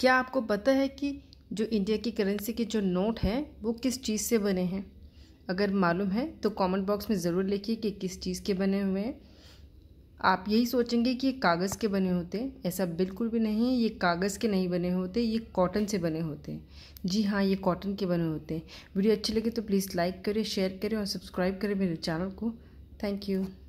क्या आपको पता है कि जो इंडिया की करेंसी के जो नोट हैं वो किस चीज़ से बने हैं अगर मालूम है तो कमेंट बॉक्स में ज़रूर लिखिए कि किस चीज़ के बने हुए हैं आप यही सोचेंगे कि ये कागज़ के बने होते हैं ऐसा बिल्कुल भी नहीं है ये कागज़ के नहीं बने होते ये कॉटन से बने होते हैं जी हाँ ये कॉटन के बने होते हैं वीडियो अच्छी लगे तो प्लीज़ लाइक करें शेयर करें और सब्सक्राइब करें मेरे चैनल को थैंक यू